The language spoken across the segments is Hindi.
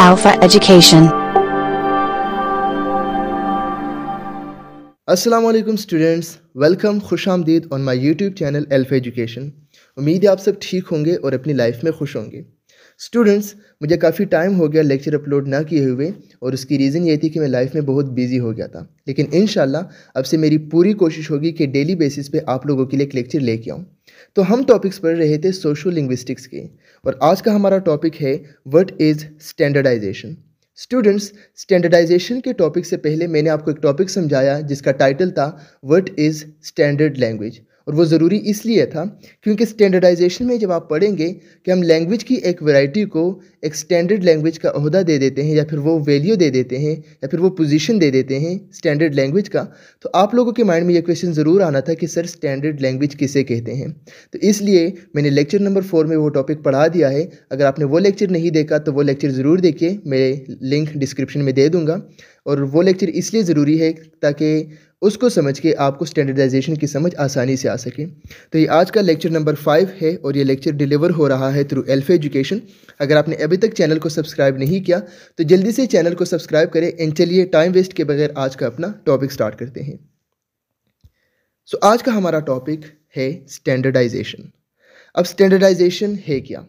Alpha Education. असलम स्टूडेंट्स वेलकम खुश आमदीद on my YouTube channel Alpha Education उम्मीद है आप सब ठीक होंगे और अपनी लाइफ में खुश होंगे स्टूडेंट्स मुझे काफ़ी टाइम हो गया लेक्चर अपलोड ना किए हुए और उसकी रीज़न ये थी कि मैं लाइफ में बहुत बिजी हो गया था लेकिन इन अब से मेरी पूरी कोशिश होगी कि डेली बेसिस पे आप लोगों के लिए एक लेक्चर लेके आऊँ तो हम टॉपिक्स पढ़ रहे थे सोशो लिंग्विस्टिक्स के और आज का हमारा टॉपिक है what is standardisation students standardisation के टॉपिक से पहले मैंने आपको एक टॉपिक समझाया जिसका टाइटल था व्हाट इज़ स्टैंडर्ड लैंग्वेज और वो ज़रूरी इसलिए था क्योंकि स्टैंडर्डाइजेशन में जब आप पढ़ेंगे कि हम लैंग्वेज की एक वैरायटी को एक स्टैंडर्ड लैंग्वेज का अहदा दे देते हैं या फिर वो वैल्यू दे देते हैं या फिर वो पोजीशन दे देते हैं स्टैंडर्ड लैंग्वेज का तो आप लोगों के माइंड में ये क्वेश्चन ज़रूर आना था कि सर स्टैंडर्ड लैंग्वेज किसे कहते हैं तो इसलिए मैंने लेक्चर नंबर फोर में वो टॉपिक पढ़ा दिया है अगर आपने वो लेक्चर नहीं देखा तो वो लेक्चर ज़रूर देखिए मैं लिंक डिस्क्रिप्शन में दे दूँगा और वो लेक्चर इसलिए ज़रूरी है ताकि उसको समझ के आपको स्टैंडर्डाइजेशन की समझ आसानी से आ सके तो ये आज का लेक्चर नंबर फाइव है और ये लेक्चर डिलीवर हो रहा है थ्रू एल्फ एजुकेशन अगर आपने अभी तक चैनल को सब्सक्राइब नहीं किया तो जल्दी से चैनल को सब्सक्राइब करें एंड चलिए टाइम वेस्ट के बगैर आज का अपना टॉपिक स्टार्ट करते हैं सो so, आज का हमारा टॉपिक है स्टैंडर्डाइजेशन अब स्टैंडर्डाइजेशन है क्या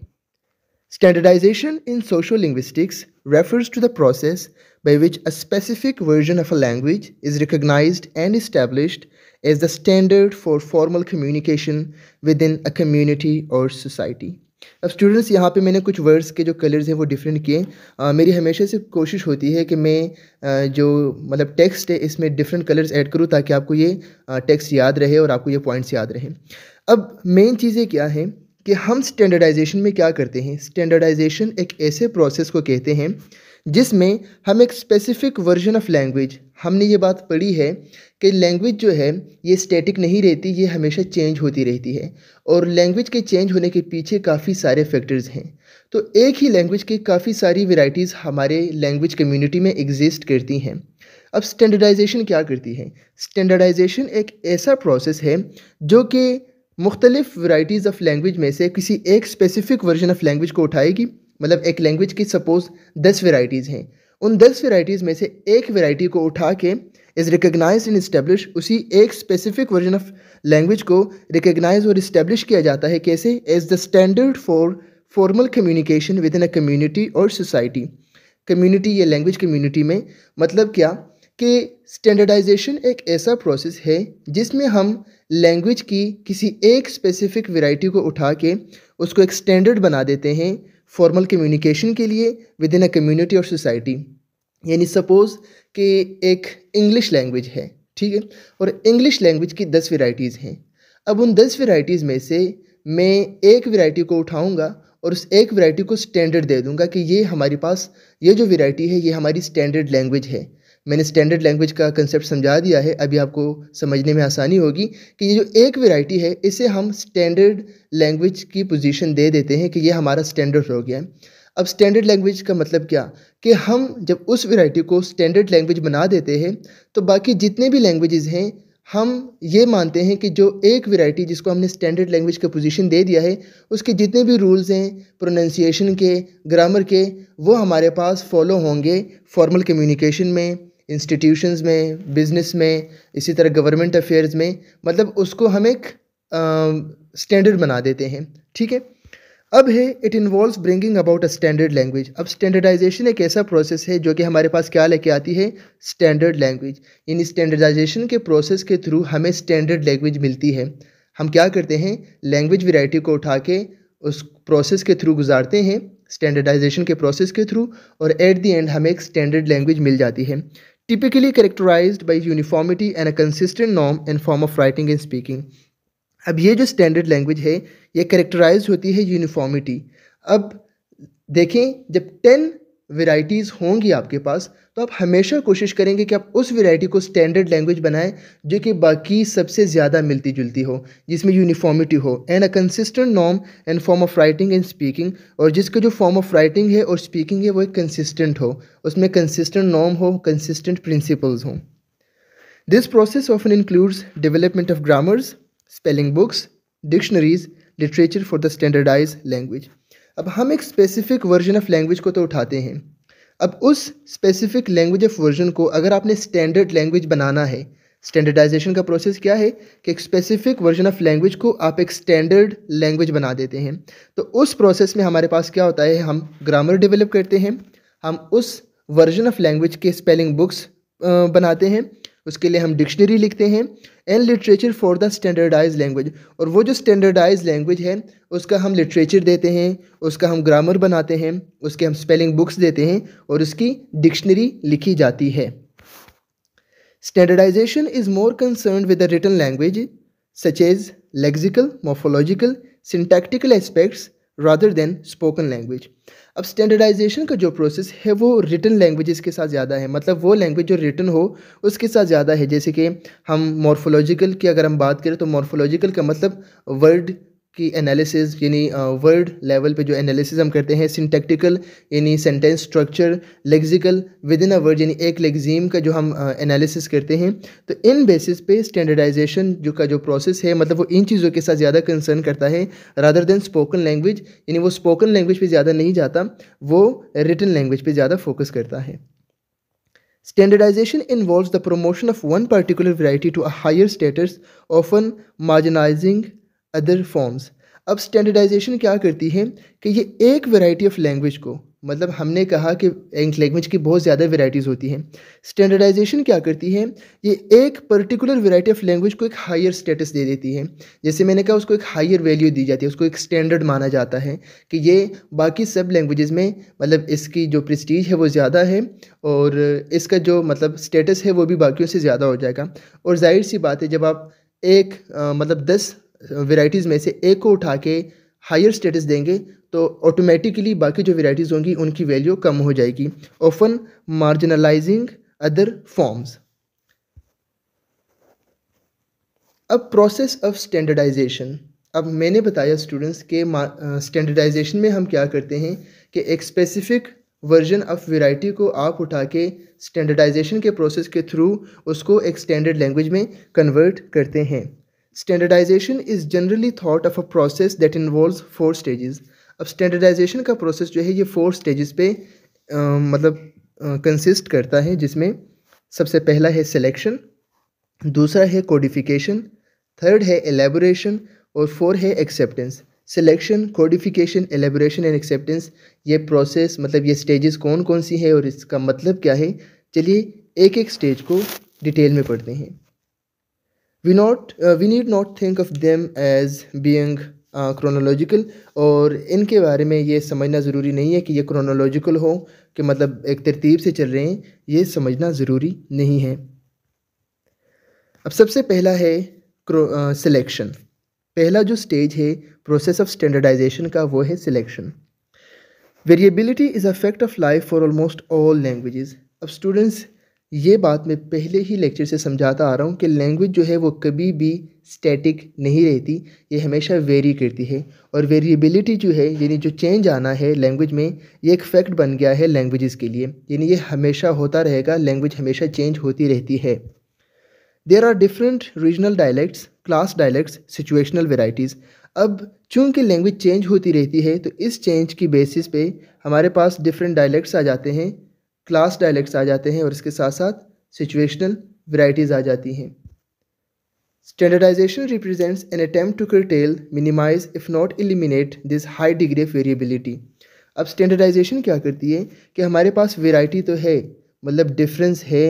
standardisation in social linguistics refers to the process by which a specific version of a language is recognized and established as the standard for formal communication within a community or society. अब स्टूडेंट्स यहाँ पे मैंने कुछ वर्ड्स के जो कलर्स हैं वो डिफरेंट किए मेरी हमेशा से कोशिश होती है कि मैं आ, जो मतलब टेक्स्ट है इसमें डिफरेंट कलर्स ऐड करूँ ताकि आपको ये टेक्स्ट याद रहे और आपको ये पॉइंट्स याद रहे अब मेन चीज़ें क्या हैं कि हम स्टैंडर्डाइजेशन में क्या करते हैं स्टैंडर्डाइजेशन एक ऐसे प्रोसेस को कहते हैं जिसमें हम एक स्पेसिफिक वर्जन ऑफ लैंग्वेज हमने ये बात पढ़ी है कि लैंग्वेज जो है ये स्टैटिक नहीं रहती ये हमेशा चेंज होती रहती है और लैंग्वेज के चेंज होने के पीछे काफ़ी सारे फैक्टर्स हैं तो एक ही लैंग्वेज की काफ़ी सारी वेराइटीज़ हमारे लैंग्वेज कम्युनिटी में एग्जिस्ट करती हैं अब स्टैंडर्डाइजेशन क्या करती है स्टैंडर्डाइजेशन एक ऐसा प्रोसेस है जो कि मुख्तलिफ़ वाइटीज़ ऑफ लैंग्वेज में से किसी एक स्पेसिफिक वर्जन ऑफ लैंग्वेज को उठाएगी मतलब एक लैंग्वेज की सपोज दस वेराइटीज़ हैं उन दस वेराइटीज़ में से एक वेराइटी को उठा के इज़ रिकगनाइज एंड इस्टेब्लिश उसी एक स्पेसिफिक वर्जन ऑफ लैंग्वेज को रिकगनाइज और इस्टेब्लिश किया जाता है कैसे as the standard for formal communication within a community और सोसाइटी कम्युनिटी या लैंग्वेज कम्युनिटी में मतलब क्या कि स्टैंडर्डाइजेशन एक ऐसा प्रोसेस है जिसमें हम लैंग्वेज की किसी एक स्पेसिफिक वेराइटी को उठा के उसको एक स्टैंडर्ड बना देते हैं फॉर्मल कम्युनिकेशन के लिए विद इन अ कम्युनिटी और सोसाइटी यानी सपोज़ कि एक इंग्लिश लैंग्वेज है ठीक है और इंग्लिश लैंग्वेज की दस वेराइटीज़ हैं अब उन दस वेराइटीज़ में से मैं एक वेराइटी को उठाऊँगा और उस एक वेराइटी को स्टैंडर्ड दे दूँगा कि ये हमारे पास ये जो वेराइटी है ये हमारी स्टैंडर्ड लैंग्वेज है मैंने स्टैंडर्ड लैंग्वेज का कंसेप्ट समझा दिया है अभी आपको समझने में आसानी होगी कि ये जो एक वेराइटी है इसे हम स्टैंडर्ड लैंग्वेज की पोजीशन दे देते हैं कि ये हमारा स्टैंडर्ड हो गया है अब स्टैंडर्ड लैंग्वेज का मतलब क्या कि हम जब उस वेराइटी को स्टैंडर्ड लैंग्वेज बना देते हैं तो बाकी जितने भी लैंग्वेजेस हैं हम ये मानते हैं कि जो एक वेराइटी जिसको हमने स्टैंडर्ड लैंग्वेज का पोजीशन दे दिया है उसके जितने भी रूल्स हैं प्रोनंसिएशन के ग्रामर के वो हमारे पास फॉलो होंगे फॉर्मल कम्युनिकेशन में इंस्टीट्यूशंस में बिज़नेस में इसी तरह गवर्नमेंट अफेयर्स में मतलब उसको हम एक स्टैंडर्ड बना देते हैं ठीक है अब है it involves bringing about a standard language अब स्टैंडर्डाइजेशन एक ऐसा प्रोसेस है जो कि हमारे पास क्या लेके आती है स्टैंडर्ड लैंग्वेज इन स्टैंडर्डाइजेशन के प्रोसेस के थ्रू हमें स्टैंडर्ड लैंग्वेज मिलती है हम क्या करते हैं लैंग्वेज वेराइटी को उठा के उस प्रोसेस के थ्रू गुजारते हैं स्टैंडर्डाइजेशन के प्रोसेस के थ्रू और एट दी एंड हमें एक स्टैंडर्ड लैंग्वेज मिल जाती है typically characterized by uniformity and a consistent norm and form of writing and speaking अब ये जो स्टैंडर्ड लैंग्वेज है ये करेक्टराइज होती है यूनिफॉर्मिटी अब देखें जब टेन वेराइटीज़ होंगी आपके पास तो आप हमेशा कोशिश करेंगे कि आप उस वेराइटी को स्टैंडर्ड लैंग्वेज बनाएं जो कि बाकी सबसे ज़्यादा मिलती जुलती हो जिसमें यूनिफॉर्मिटी हो एंड अ कंसिस्टेंट नॉम and form of writing and speaking और जिसका जो फॉर्म ऑफ राइटिंग है और स्पीकिंग है वो एक कंसिस्टेंट हो उसमें कंसिस्टेंट नॉम हो कंसिस्टेंट प्रिंसिपल्स हों this process often includes development of grammars spelling books dictionaries literature for the standardise language अब हम एक स्पेसिफिक वर्जन ऑफ लैंग्वेज को तो उठाते हैं अब उस स्पेसिफिक लैंग्वेज ऑफ वर्जन को अगर आपने स्टैंडर्ड लैंग्वेज बनाना है स्टैंडर्डाइजेशन का प्रोसेस क्या है कि एक स्पेसिफिक वर्जन ऑफ लैंग्वेज को आप एक स्टैंडर्ड लैंग्वेज बना देते हैं तो उस प्रोसेस में हमारे पास क्या होता है हम ग्रामर डेवलप करते हैं हम उस वर्जन ऑफ लैंग्वेज के स्पेलिंग बुक्स बनाते हैं उसके लिए हम डिक्शनरी लिखते हैं and literature for the standardise language और वो जो स्टैंडर्डाइज लैंग्वेज है उसका हम लिटरेचर देते हैं उसका हम ग्रामर बनाते हैं उसके हम स्पेलिंग बुक्स देते हैं और उसकी डिक्शनरी लिखी जाती है standardisation is more concern with the written language such as lexical morphological syntactical aspects rather than spoken language अब स्टैंडर्डाइजेशन का जो प्रोसेस है वो रिटन लैंग्वेजेस के साथ ज़्यादा है मतलब वो लैंग्वेज जो रिटन हो उसके साथ ज़्यादा है जैसे कि हम मॉर्फोलॉजिकल की अगर हम बात करें तो मॉर्फोलॉजिकल का मतलब वर्ड की एनालिसिस यानी वर्ड लेवल पे जो एनालिसिस हम करते हैं सिंटेक्टिकल यानी sentence structure lexical within a word यानी एक लेग्जीम का जो हम एनालिसिस करते हैं तो इन बेसिस पे स्टैंडर्डाइजेशन जो का जो प्रोसेस है मतलब वो इन चीज़ों के साथ ज़्यादा कंसर्न करता है रादर देन स्पोकन लैंग्वेज यानी वो स्पोकन लैंग्वेज पर ज़्यादा नहीं जाता वो रिटन लैंग्वेज पर ज़्यादा फोकस करता है standardisation involve the promotion of one particular variety to a higher status often marginalising other forms अब स्टैंडर्डाइजेशन क्या करती है कि ये एक वैरायटी ऑफ लैंग्वेज को मतलब हमने कहा कि लैंग्वेज की बहुत ज़्यादा वैरायटीज होती हैं स्टैंडर्डाइजेशन क्या करती है ये एक पर्टिकुलर वैरायटी ऑफ लैंग्वेज को एक हायर स्टेटस दे देती है जैसे मैंने कहा उसको एक हायर वैल्यू दी जाती है उसको एक स्टैंडर्ड माना जाता है कि ये बाकी सब लैंग्वेजेस में मतलब इसकी जो प्रस्टीज है वो ज़्यादा है और इसका जो मतलब स्टेटस है वो भी बाकियों से ज़्यादा हो जाएगा और जाहिर सी बात है जब आप एक आ, मतलब दस वेराइटीज़ में से एक को उठा के हायर स्टेटस देंगे तो ऑटोमेटिकली बाकी जो वेराइटीज़ होंगी उनकी वैल्यू कम हो जाएगी ऑफन मार्जिनलाइजिंग अदर फॉर्म्स अब प्रोसेस ऑफ स्टैंडर्डाइजेशन अब मैंने बताया स्टूडेंट्स के स्टैंडर्डाइजेशन में हम क्या करते हैं कि एक स्पेसिफिक वर्जन ऑफ वेराइटी को आप उठा के स्टैंडर्डाइजेशन के प्रोसेस के थ्रू उसको एक स्टैंडर्ड लैंग्वेज में कन्वर्ट करते हैं standardisation is generally thought of a process that involve four stages अब स्टैंडर्डाइजेशन का प्रोसेस जो है ये फोर स्टेजेस पे आ, मतलब कंसिस्ट करता है जिसमें सबसे पहला है सिलेक्शन दूसरा है कोडिफिकेशन थर्ड है एलेबोरेशन और फोर है acceptance selection codification elaboration and acceptance ये प्रोसेस मतलब ये स्टेजेस कौन कौन सी है और इसका मतलब क्या है चलिए एक एक स्टेज को डिटेल में पढ़ते हैं we not uh, we need not think of them as being chronological uh, और इनके बारे में ये समझना ज़रूरी नहीं है कि ये क्रोनोलॉजिकल हो कि मतलब एक तरतीब से चल रहे हैं ये समझना ज़रूरी नहीं है अब सबसे पहला है सिलेक्शन uh, पहला जो स्टेज है प्रोसेस ऑफ स्टैंडर्डाइजेशन का वो है selection variability is a fact of life for almost all languages अब स्टूडेंट्स ये बात मैं पहले ही लेक्चर से समझाता आ रहा हूँ कि लैंग्वेज जो है वो कभी भी स्टैटिक नहीं रहती ये हमेशा वेरी करती है और वेरिएबिलिटी जो है यानी जो चेंज आना है लैंग्वेज में ये एक फैक्ट बन गया है लैंग्वेजेस के लिए यानी ये हमेशा होता रहेगा लैंग्वेज हमेशा चेंज होती रहती है there are different regional dialects class dialects situational varieties अब चूंकि लैंग्वेज चेंज होती रहती है तो इस चेंज की बेसिस पे हमारे पास डिफरेंट डायलैक्ट्स आ जाते हैं क्लास डायलैक्ट्स आ जाते हैं और इसके साथ साथ सिचुएशनल वैराइटीज़ आ जाती हैं standardisation represents an attempt to curtail, minimise if not eliminate this high degree of variability अब स्टैंडर्डाइजेशन क्या करती है कि हमारे पास वेराइटी तो है मतलब डिफरेंस है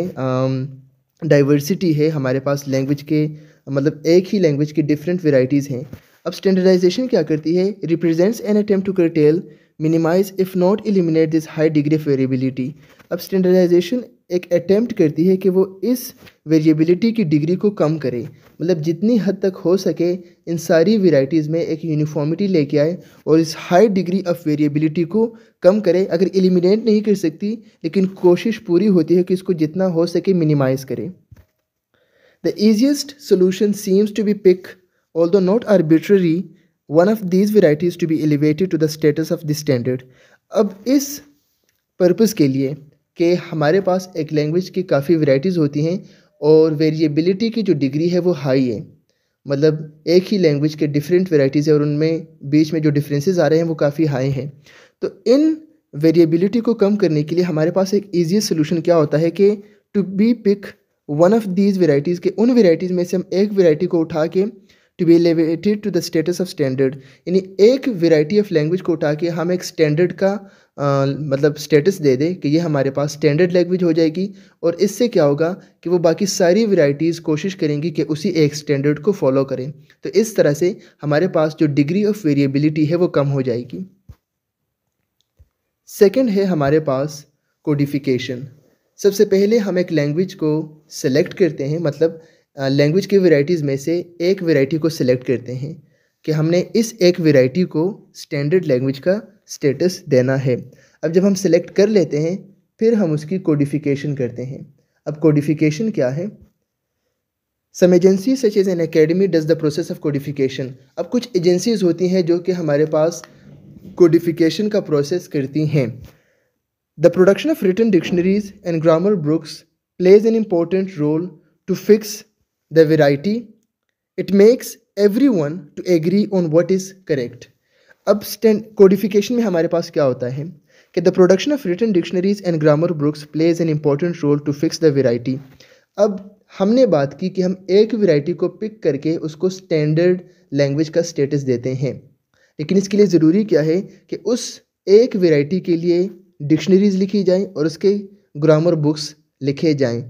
डाइवर्सिटी um, है हमारे पास लैंग्वेज के मतलब एक ही लैंग्वेज की डिफरेंट वेराइटीज़ हैं अब स्टैंडर्डाइजेशन क्या करती है represents an attempt to curtail minimise if not eliminate this high degree of variability अब स्टैंडर्डाइजेशन एक अटैम्प्ट करती है कि वो इस वेरिएबिलिटी की डिग्री को कम करे मतलब जितनी हद तक हो सके इन सारी वेराइटीज़ में एक यूनिफॉर्मिटी लेके आए और इस हाई डिग्री ऑफ वेरिएबिलिटी को कम करे अगर एलिमिनेट नहीं कर सकती लेकिन कोशिश पूरी होती है कि इसको जितना हो सके मिनिमाइज़ करे the easiest solution seems to be pick all not arbitrary one of these varieties to be elevated to the status of the standard अब इस पर्पज़ के लिए कि हमारे पास एक लैंग्वेज की काफ़ी वराइटीज़ होती हैं और वेरिएबिलिटी की जो डिग्री है वो हाई है मतलब एक ही लैंग्वेज के डिफरेंट वेराइटीज़ है और उनमें बीच में जो डिफरेंसेस आ रहे हैं वो काफ़ी हाई हैं तो इन वेरिएबिलिटी को कम करने के लिए हमारे पास एक ईजीएस्ट सोल्यूशन क्या होता है कि to be pick one of these varieties के उन वेराइटीज़ में से हम एक वेराइटी को उठा के to be elevated to the status of standard यानी एक वेराइटी ऑफ लैंग्वेज को उठा के हम एक स्टैंडर्ड का आ, मतलब स्टेटस दे दे कि ये हमारे पास स्टैंडर्ड लैंग्वेज हो जाएगी और इससे क्या होगा कि वो बाकी सारी वेराइटीज़ कोशिश करेंगी कि उसी एक स्टैंडर्ड को फॉलो करें तो इस तरह से हमारे पास जो डिग्री ऑफ वेरिएबिलिटी है वो कम हो जाएगी सेकेंड है हमारे पास कोडिफिकेशन सबसे पहले हम एक लैंग्वेज को सेलेक्ट करते हैं मतलब लैंग्वेज की वैरायटीज़ में से एक वैरायटी को सिलेक्ट करते हैं कि हमने इस एक वेराइटी को स्टैंडर्ड लैंग्वेज का स्टेटस देना है अब जब हम सिलेक्ट कर लेते हैं फिर हम उसकी कोडिफिकेशन करते हैं अब कोडिफिकेशन क्या है some agency such as an academy does the process of codification अब कुछ एजेंसीज होती हैं जो कि हमारे पास कोडिफिकेशन का प्रोसेस करती हैं the production of written dictionaries and grammar books plays an important role to fix the variety, it makes everyone to agree on what is correct. अब स्टैंड कोडिफिकेशन में हमारे पास क्या होता है कि the production of written dictionaries and grammar books plays an important role to fix the variety अब हमने बात की कि हम एक वेराइटी को पिक करके उसको स्टैंडर्ड लैंग्वेज का स्टेटस देते हैं लेकिन इसके लिए ज़रूरी क्या है कि उस एक वेराइटी के लिए डिक्शनरीज लिखी जाएँ और उसके ग्रामर बुक्स लिखे जाएँ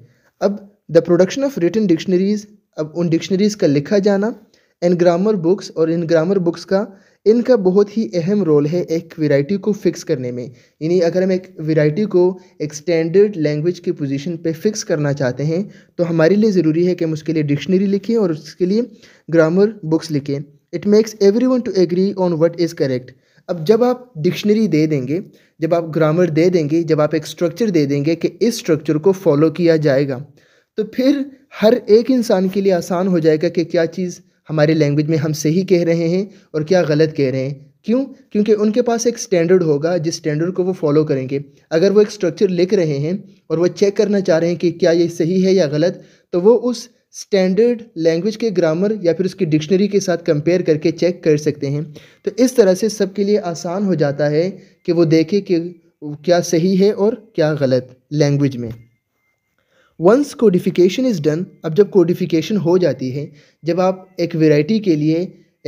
अब the production of written dictionaries अब उन डिक्शनरीज़ का लिखा जाना एंड ग्रामर बुक्स और इन ग्रामर बुक्स का इनका बहुत ही अहम रोल है एक वैरायटी को फिक्स करने में यानी अगर हम एक वैरायटी को एक स्टैंडर्ड लैंग्वेज की पोजीशन पे फिक्स करना चाहते हैं तो हमारे लिए ज़रूरी है कि हम उसके लिए डिक्शनरी लिखें और उसके लिए ग्रामर बुक्स लिखें it makes every one to agree on what is correct अब जब आप डिक्शनरी दे देंगे जब आप ग्रामर दे देंगे जब आप एक स्ट्रक्चर दे देंगे कि इस स्ट्रक्चर को फॉलो किया जाएगा तो फिर हर एक इंसान के लिए आसान हो जाएगा कि क्या चीज़ हमारे लैंग्वेज में हम सही कह रहे हैं और क्या गलत कह रहे हैं क्यों क्योंकि उनके पास एक स्टैंडर्ड होगा जिस स्टैंडर्ड को वो फॉलो करेंगे अगर वो एक स्ट्रक्चर लिख रहे हैं और वो चेक करना चाह रहे हैं कि क्या ये सही है या गलत तो वो उस स्टैंडर्ड लैंग्वेज के ग्रामर या फिर उसकी डिक्शनरी के साथ कंपेयर करके चेक कर सकते हैं तो इस तरह से सबके लिए आसान हो जाता है कि वो देखे कि क्या सही है और क्या गलत लैंग्वेज में वंस कोडिफिकेशन इज़ डन अब जब कोडिफिकेशन हो जाती है जब आप एक वेराइटी के लिए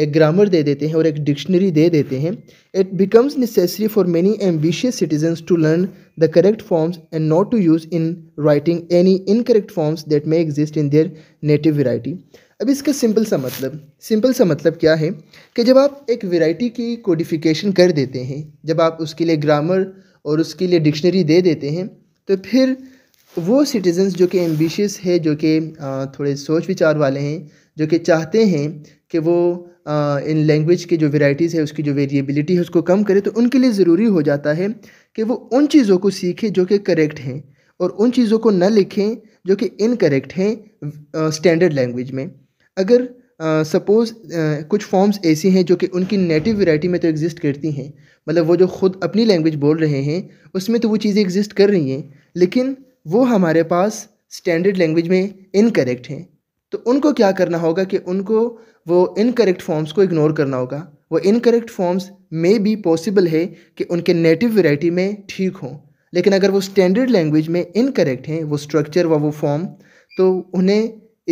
एक ग्रामर दे देते हैं और एक डिक्शनरी दे देते हैं it becomes necessary for many ambitious citizens to learn the correct forms and not to use in writing any incorrect forms that may exist in their native variety अब इसका सिंपल सा मतलब सिंपल सा मतलब क्या है कि जब आप एक वेराइटी की कोडिफिकेशन कर देते हैं जब आप उसके लिए ग्रामर और उसके लिए डिक्शनरी दे देते हैं तो फिर वो सिटीज़न्स जो कि एम्बिशियस है जो कि थोड़े सोच विचार वाले हैं जो कि चाहते हैं कि वो इन लैंग्वेज के जो वेराइटीज़ है उसकी जो वेरिएबिलिटी है उसको कम करें तो उनके लिए ज़रूरी हो जाता है कि वो उन चीज़ों को सीखें जो कि करेक्ट हैं और उन चीज़ों को न लिखें जो कि इनकरेक्ट हैं स्टैंडर्ड लैंग्वेज में अगर सपोज़ uh, uh, कुछ फॉर्म्स ऐसी हैं जो कि उनकी नेटिव वेराइटी में तो एग्जिस्ट करती हैं मतलब वो जो खुद अपनी लैंग्वेज बोल रहे हैं उसमें तो वो चीज़ें एग्जिस्ट कर रही हैं लेकिन वो हमारे पास स्टैंडर्ड लैंग्वेज में इनकरेक्ट हैं तो उनको क्या करना होगा कि उनको वो इनकरेक्ट फॉर्म्स को इग्नोर करना होगा वो इनकरेक्ट फॉर्म्स में भी पॉसिबल है कि उनके नेटिव वेराइटी में ठीक हों लेकिन अगर वो स्टैंडर्ड लैंग्वेज में इनकरेक्ट हैं वो स्ट्रक्चर व वो फॉर्म तो उन्हें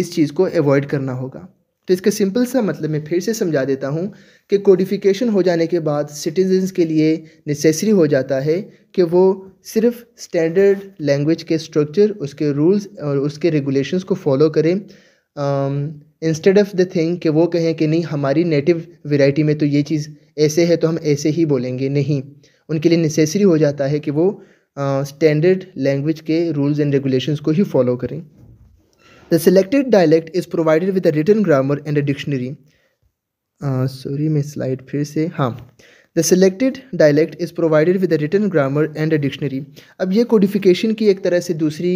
इस चीज़ को अवॉइड करना होगा तो इसके सिंपल सा मतलब मैं फिर से समझा देता हूँ कि कोडिफिकेशन हो जाने के बाद सिटीजन्स के लिए नेसेसरी हो जाता है कि वो सिर्फ स्टैंडर्ड लैंग्वेज के स्ट्रक्चर उसके रूल्स और उसके रेगुलेशंस को फॉलो करें इंस्टेड ऑफ द थिंग कि वो कहें कि नहीं हमारी नेटिव वेराइटी में तो ये चीज़ ऐसे है तो हम ऐसे ही बोलेंगे नहीं उनके लिए नेसेसरी हो जाता है कि वो स्टैंडर्ड uh, लैंग्वेज के रूल्स एंड रेगुलेशंस को ही फॉलो करें The selected dialect is provided with a written grammar and a dictionary. Sorry मैं स्लाइड फिर से हाँ the selected dialect is provided with written grammar and a dictionary अब ये कोडिफिकेशन की एक तरह से दूसरी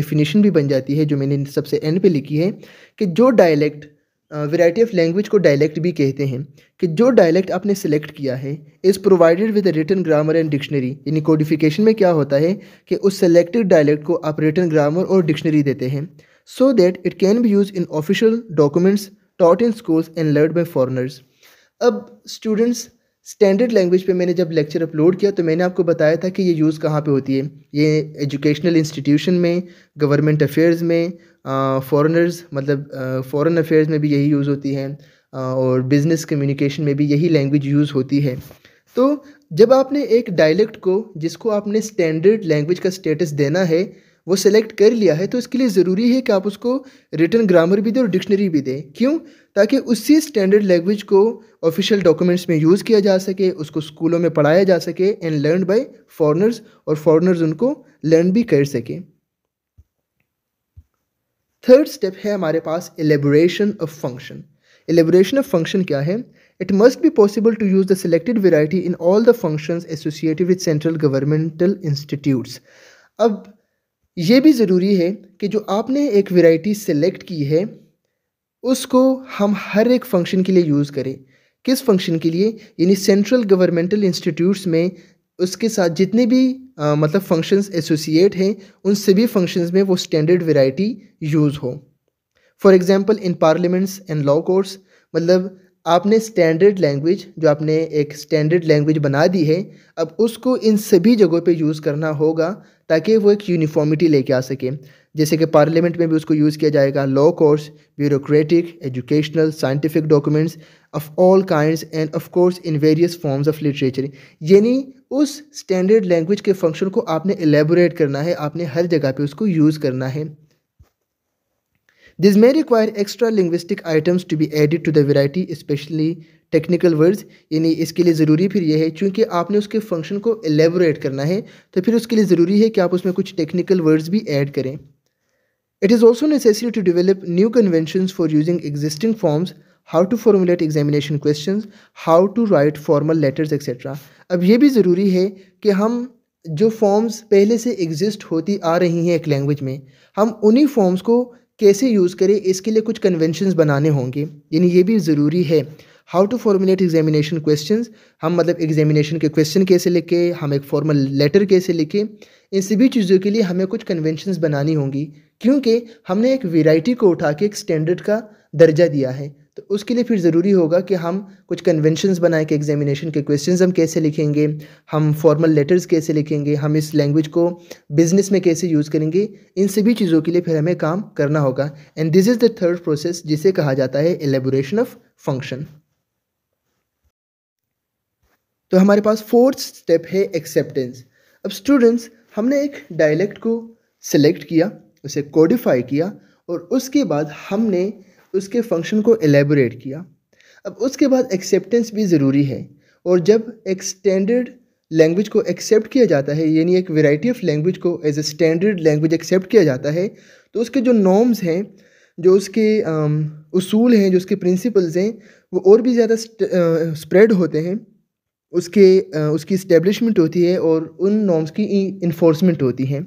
डिफिनीशन uh, भी बन जाती है जो मैंने सबसे एंड पे लिखी है कि जो डायलेक्ट वेराइटी ऑफ लैंग्वेज को डायलेक्ट भी कहते हैं कि जो डायलेक्ट आपने सेलेक्ट किया है is provided with written grammar and dictionary यानी कोडिफिकेशन में क्या होता है कि उस सेलेक्टेड डायलेक्ट को आप रिटर्न ग्रामर और डिक्शनरी देते हैं so that it can be used in official documents taught in schools and learned by foreigners अब स्टूडेंट्स स्टैंडर्ड लैंग्वेज पे मैंने जब लेक्चर अपलोड किया तो मैंने आपको बताया था कि ये यूज़ कहाँ पे होती है ये एजुकेशनल इंस्टीट्यूशन में गवर्नमेंट अफेयर्स में फॉरेनर्स मतलब फॉरेन अफेयर्स में भी यही यूज़ होती है और बिज़नेस कम्युनिकेशन में भी यही लैंग्वेज यूज़ होती है तो जब आपने एक डायलेक्ट को जिसको आपने स्टैंडर्ड लैंग्वेज का स्टेटस देना है वो सिलेक्ट कर लिया है तो इसके लिए ज़रूरी है कि आप उसको रिटर्न ग्रामर भी दें और डिक्शनरी भी दें क्यों ताकि उसी स्टैंडर्ड लैंग्वेज को ऑफिशियल डॉक्यूमेंट्स में यूज़ किया जा सके उसको स्कूलों में पढ़ाया जा सके एंड लर्न बाय फॉरनर्स और फॉरनर्स उनको लर्न भी कर सकें थर्ड स्टेप है हमारे पास elaboration of function elaboration of function क्या है it must be possible to use the selected variety in all the function associated with central governmental institutes अब ये भी ज़रूरी है कि जो आपने एक वैरायटी सेलेक्ट की है उसको हम हर एक फंक्शन के लिए यूज़ करें किस फंक्शन के लिए यानी सेंट्रल गवर्नमेंटल इंस्टीट्यूट्स में उसके साथ जितने भी आ, मतलब फंक्शंस एसोसिएट हैं उन सभी फंक्शंस में वो स्टैंडर्ड वैरायटी यूज़ हो for example in parliaments and law courts मतलब आपने स्टैंडर्ड लैंग्वेज जो आपने एक स्टैंडर्ड लैंग्वेज बना दी है अब उसको इन सभी जगहों पे यूज़ करना होगा ताकि वो एक यूनिफॉर्मिटी लेके आ सके जैसे कि पार्लियामेंट में भी उसको यूज़ किया जाएगा law courts bureaucratic educational scientific documents of all kinds and of course in various forms of literature यानी उस स्टैंडर्ड लैंग्वेज के फंक्शन को आपने एलेबोरेट करना है आपने हर जगह पे उसको यूज़ करना है this may require extra linguistic items to be added to the variety, especially technical words यानी इसके लिए ज़रूरी फिर यह है क्योंकि आपने उसके फंक्शन को एलेबोरेट करना है तो फिर उसके लिए ज़रूरी है कि आप उसमें कुछ टेक्निकल वर्ड्स भी एड करें it is also necessary to develop new convention for using existing forms how to formulate examination question how to write formal letters etcetera अब यह भी ज़रूरी है कि हम जो फॉर्म्स पहले से एग्जिस्ट होती आ रही हैं एक लैंग्वेज में हम उन्हीं फॉर्म्स को कैसे यूज़ करें इसके लिए कुछ कन्वेंशन बनाने होंगे यानी ये भी ज़रूरी है how to formulate examination question हम मतलब एग्जामिनेशन के क्वेश्चन कैसे लिखें हम एक फॉर्मल लेटर कैसे लिखें इन सभी चीज़ों के लिए हमें कुछ कन्वेंशन बनानी होंगी क्योंकि हमने एक वेराइटी को उठा के एक स्टैंडर्ड का दर्जा दिया है तो उसके लिए फिर ज़रूरी होगा कि हम कुछ कन्वेंशनस बनाएं कि एग्जामिनेशन के क्वेश्चंस हम कैसे लिखेंगे हम फॉर्मल लेटर्स कैसे लिखेंगे हम इस लैंग्वेज को बिज़नेस में कैसे यूज़ करेंगे इन सभी चीज़ों के लिए फिर हमें काम करना होगा and this is the third process जिसे कहा जाता है एलेबोरेशन ऑफ फंक्शन तो हमारे पास फोर्थ स्टेप है एक्सेप्टेंस अब स्टूडेंट्स हमने एक डायलेक्ट को सिलेक्ट किया उसे कोडिफाई किया और उसके बाद हमने उसके फंक्शन को एलेबोरेट किया अब उसके बाद एक्सेप्टेंस भी ज़रूरी है और जब एक स्टैंडर्ड लैंग्वेज को एक्सेप्ट किया जाता है यानी एक वैरायटी ऑफ लैंग्वेज को as a standard language accept किया जाता है तो उसके जो नॉर्म्स हैं जो उसके उसूल हैं जो उसके प्रिंसिपल्स हैं वो और भी ज़्यादा स्प्रेड होते हैं उसके उसकी इस्टेब्लिशमेंट होती है और उन नॉर्म्स की इन्फोर्समेंट होती है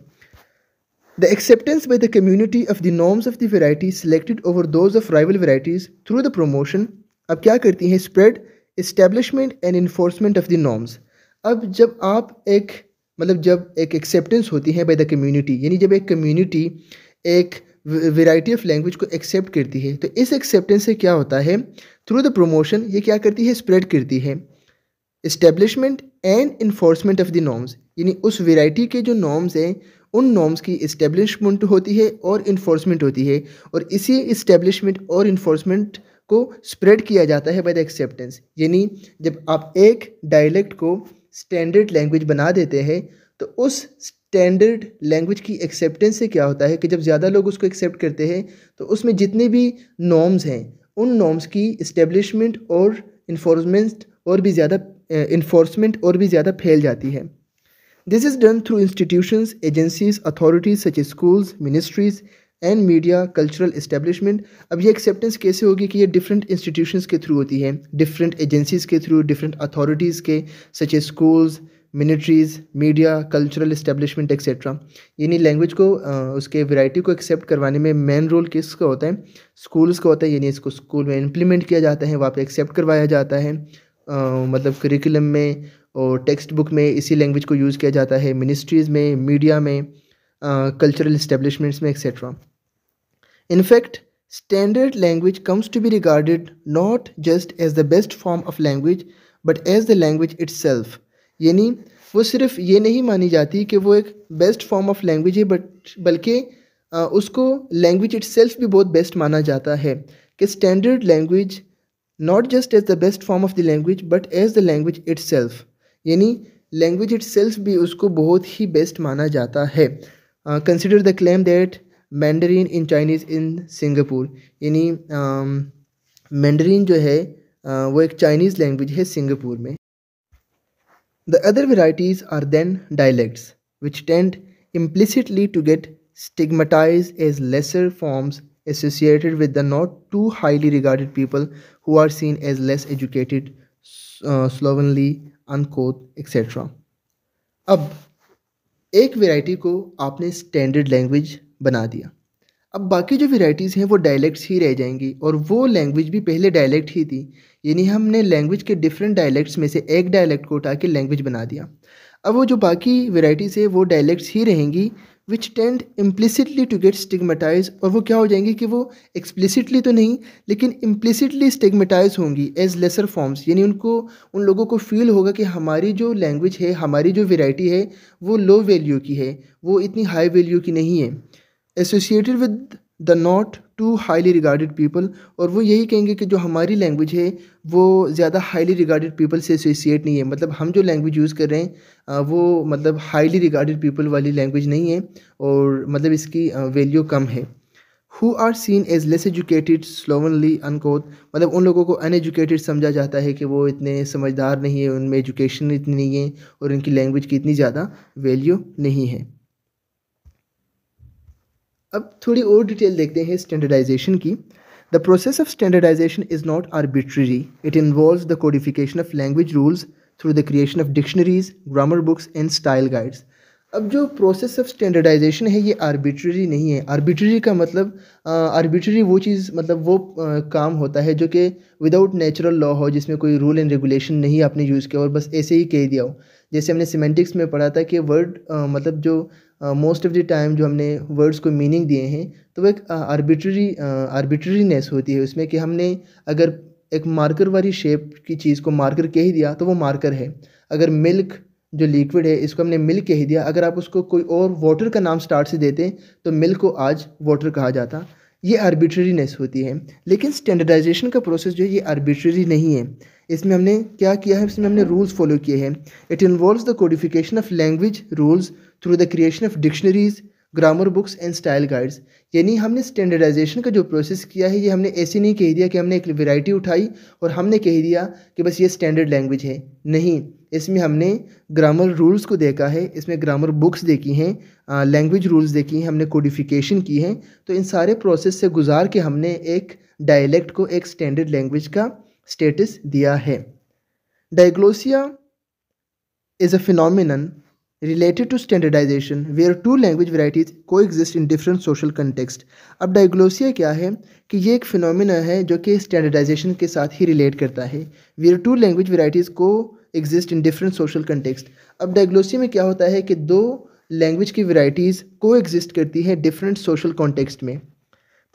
The acceptance by the community of the norms of the variety selected over those of rival varieties through the promotion अब क्या करती हैं spread establishment and enforcement of the norms अब जब आप एक मतलब जब एक एक्सेप्टेंस होती है बाई द कम्युनिटी यानी जब एक कम्युनिटी एक वेराइटी ऑफ लैंग्वेज को एक्सेप्ट करती है तो इस एक्सेप्टेंस से क्या होता है थ्रू द प्रोमोशन ये क्या करती है स्प्रेड करती है establishment and enforcement of the norms यानी उस वेराइटी के जो नॉर्म्स हैं उन नॉर्म्स की इस्टेब्लिशमेंट होती है और इन्फोर्समेंट होती है और इसी इस्टेब्लिशमेंट और इन्फोर्समेंट को स्प्रेड किया जाता है बाय द एक्सेप्टेंस यानी जब आप एक डायलेक्ट को स्टैंडर्ड लैंग्वेज बना देते हैं तो उस स्टैंडर्ड लैंग्वेज की एक्सेप्टेंस से क्या होता है कि जब ज़्यादा लोग उसको एक्सेप्ट करते हैं तो उसमें जितने भी नॉर्म्स हैं उन नॉर्म्स की इस्टेब्लिशमेंट और इन्फोर्समेंट और भी ज़्यादा इन्फोर्समेंट और भी ज़्यादा फैल जाती है This is done through institutions, agencies, authorities such as schools, ministries and media cultural establishment अब ये एक्सेप्टेंस कैसे होगी कि ये डिफरेंट इंस्टीट्यूशंस के थ्रू होती है डिफरेंट एजेंसीज के थ्रू डिफरेंट अथॉरिटीज़ के such a schools ministries media cultural establishment etcetera यानी लैंग्वेज को उसके वैरायटी को एक्सेप्ट करवाने में मेन रोल किसका होता है स्कूल्स का होता है यानी इसको स्कूल में इम्प्लीमेंट किया जाता है वहाँ पर एक्सेप्ट करवाया जाता है आ, मतलब करिकुलम में और टेक्स्ट बुक में इसी लैंग्वेज को यूज़ किया जाता है मिनिस्ट्रीज़ में मीडिया में कल्चरल इस्टेब्लिशमेंट्स में etcetera in fact standard language comes to be regarded not just as the best form of language but as the language itself यानी वो सिर्फ ये नहीं मानी जाती कि वो एक बेस्ट फॉर्म ऑफ लैंग्वेज है बट बल्कि उसको लैंग्वेज इट भी बहुत बेस्ट माना जाता है कि standard language not just as the best form of the language but as the language itself यानी लैंग्वेज इट भी उसको बहुत ही बेस्ट माना जाता है consider the claim that Mandarin in Chinese in Singapore यानी मैंडरीन जो है uh, वो एक चाइनीज़ लैंग्वेज है सिंगापुर में the other varieties are then dialects which tend implicitly to get stigmatize as lesser forms associated with the not too highly regarded people who are seen as less educated slovenly uncouth etcetera अब एक वैरायटी को आपने स्टैंडर्ड लैंग्वेज बना दिया अब बाकी जो वेराइटीज़ हैं वो डायलैक्ट्स ही रह जाएंगी और वो लैंग्वेज भी पहले डायलैक्ट ही थी यानी हमने लैंग्वेज के डिफरेंट डायलैक्ट्स में से एक डायलैक्ट को उठा के लैंग्वेज बना दिया अब वो जो बाकी वेराइटीज़ है वो डायलैक्ट्स ही रहेंगी which tend implicitly to get stigmatize और वो क्या हो जाएंगी कि वो एक्सप्लिसिटली तो नहीं लेकिन इम्प्लिसिटली स्टिगमेटाइज होंगी एज लेसर फॉर्म्स यानी उनको उन लोगों को फील होगा कि हमारी जो लैंग्वेज है हमारी जो वेराइटी है वो लो वैल्यू की है वो इतनी हाई वैल्यू की नहीं है associated with the not too highly regarded people और वो यही कहेंगे कि जो हमारी लैंग्वेज है वो ज़्यादा हाईली रिगार्डेड पीपल से एसोसिएट नहीं है मतलब हम जो लैंग्वेज यूज़ कर रहे हैं वो मतलब हाईली रिगार्डेड पीपल वाली लैंग्वेज नहीं है और मतलब इसकी वैल्यू कम है who are seen as less educated slovenly uncouth मतलब उन लोगों को अनएजुकेटेड समझा जाता है कि वो इतने समझदार नहीं है उनमें एजुकेशन इतनी नहीं है और उनकी लैंग्वेज की इतनी ज़्यादा वैल्यू नहीं है अब थोड़ी और डिटेल देखते हैं स्टैंडर्डाइजेशन की the process of standardization is not arbitrary it involve the codification of language rules through the creation of dictionaries grammar books and style guides अब जो प्रोसेस ऑफ स्टैंडर्डाइजेशन है ये आर्बिट्ररी नहीं है आर्बिट्ररी का मतलब आर्बिट्ररी वो चीज़ मतलब वो आ, काम होता है जो कि विदाउट नेचुरल लॉ हो जिसमें कोई रूल एंड रेगुलेशन नहीं आपने यूज़ किया और बस ऐसे ही कह दिया हो जैसे हमने सिमेंटिक्स में पढ़ा था कि वर्ड मतलब जो मोस्ट ऑफ़ द टाइम जो हमने वर्ड्स को मीनिंग दिए हैं तो वो एक आर्बिट्री आर्बिट्रीनेस होती है उसमें कि हमने अगर एक मार्कर वाली शेप की चीज़ को मार्कर कह ही दिया तो वो मार्कर है अगर मिल्क जो लिक्विड है इसको हमने मिल्क कह दिया अगर आप उसको कोई और वाटर का नाम स्टार्ट से देते तो मिल्क को आज वाटर कहा जाता ये आर्बिट्रेरीनेस होती है लेकिन स्टैंडर्डाइजेशन का प्रोसेस जो है ये आर्बिट्रेरी नहीं है इसमें हमने क्या किया है इसमें हमने रूल्स फॉलो किए हैं it involve the codification of language rules through the creation of dictionaries grammar books and style guides यानी हमने स्टैंडर्डाइजेशन का जो प्रोसेस किया है ये हमने ऐसे नहीं कह दिया कि हमने एक वैरायटी उठाई और हमने कह दिया कि बस ये स्टैंडर्ड लैंग्वेज है नहीं इसमें हमने ग्रामर रूल्स को देखा है इसमें ग्रामर बुक्स देखी हैं लैंग्वेज रूल्स देखी हैं हमने कोडिफिकेशन की है तो इन सारे प्रोसेस से गुजार के हमने एक डायलैक्ट को एक स्टैंडर्ड लैंग्वेज का स्टेटस दिया है diglossia is a to related where are two language varieties coexist in different social context अब डाइग्लोसिया क्या है कि ये एक फिनोमिना है जो कि स्टैंडर्डाइजेशन के साथ ही रिलेट करता है where two language varieties coexist in different social context अब डायग्लोसी में क्या होता है कि दो लैंग्वेज की वराइटीज़ को एग्जिस्ट करती है डिफरेंट सोशल कॉन्टेक्स्ट में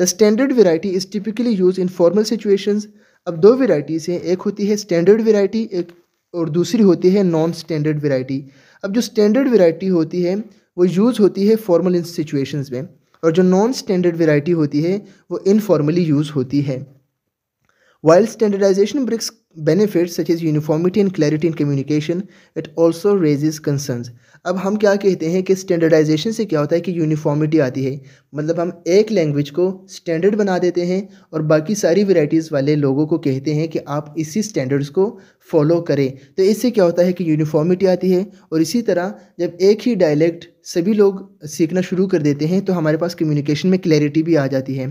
the standard variety is typically use in formal situations अब दो वेराइटीज़ हैं एक होती है स्टैंडर्ड वेराइटी एक और दूसरी होती है नॉन स्टैंडर्ड वेराइटी अब जो स्टैंडर्ड वेराइटी होती है वो यूज़ होती है फॉर्मल सिचुएशंस में और जो नॉन स्टैंडर्ड वेराइटी होती है वो इनफॉर्मली यूज़ होती है while standardization brings benefits such is uniformity and clarity in communication, it also raises concerns अब हम क्या कहते हैं कि स्टैंडर्डाइजेशन से क्या होता है कि यूनिफॉर्मिटी आती है मतलब हम एक लैंग्वेज को स्टैंडर्ड बना देते हैं और बाकी सारी वेराइटीज़ वाले लोगों को कहते हैं कि आप इसी स्टैंडर्ड्स को फॉलो करें तो इससे क्या होता है कि यूनिफॉर्मिटी आती है और इसी तरह जब एक ही डायलैक्ट सभी लोग सीखना शुरू कर देते हैं तो हमारे पास कम्युनिकेशन में क्लैरिटी भी आ जाती है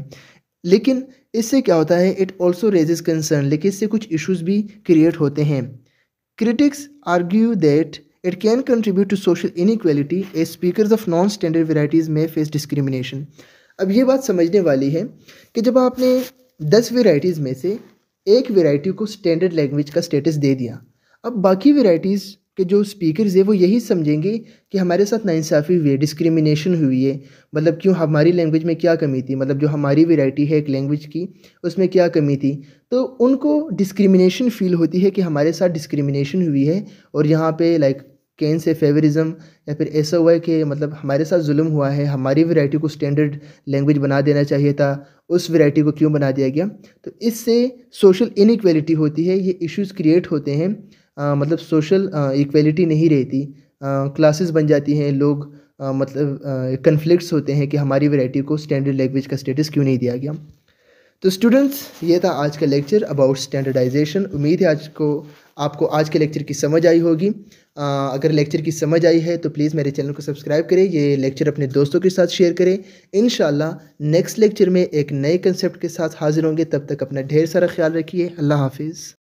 लेकिन इससे क्या होता है इट ऑल्सो रेजेज कंसर्न लेकिन इससे कुछ इशूज़ भी क्रिएट होते हैं critics argue that it can contribute to social inequality a speaker of non standard varieties may face discrimination अब ये बात समझने वाली है कि जब आपने दस वेराइटीज़ में से एक वेराइटी को स्टैंडर्ड लैंग्वेज का स्टेटस दे दिया अब बाकी वेराइटीज़ के जो स्पीकर्स है वो यही समझेंगे कि हमारे साथ नाइंसाफ़ी हुई है डिस्क्रिमिनेशन हुई है मतलब क्यों हमारी लैंग्वेज में क्या कमी थी मतलब जो हमारी वेराइटी है एक लैंग्वेज की उसमें क्या कमी थी तो उनको डिस्क्रिमिनेशन फील होती है कि हमारे साथ डिस्क्रिमिनेशन हुई है और यहाँ पे लाइक कैन से फेवरिज़म या फिर ऐसा हुआ है कि मतलब हमारे साथ जुल्म हुआ है हमारी वैरायटी को स्टैंडर्ड लैंग्वेज बना देना चाहिए था उस वैरायटी को क्यों बना दिया गया तो इससे सोशल इनक्वेलिटी होती है ये इश्यूज़ क्रिएट होते हैं मतलब सोशल इक्वलिटी नहीं रहती क्लासेस बन जाती हैं लोग मतलब कन्फ्लिक्ट होते हैं कि हमारी वैरायटी को स्टैंडर्ड लैंग्वेज का स्टेटस क्यों नहीं दिया गया तो स्टूडेंट्स ये था आज का लेक्चर अबाउट स्टैंडर्डाइजेशन उम्मीद है आज को आपको आज के लेक्चर की समझ आई होगी आ, अगर लेक्चर की समझ आई है तो प्लीज़ मेरे चैनल को सब्सक्राइब करें ये लेक्चर अपने दोस्तों के साथ शेयर करें इन नेक्स्ट लेक्चर में एक नए कंसेप्ट के साथ हाजिर होंगे तब तक अपना ढेर सारा ख्याल रखिए अल्लाह हाफिज़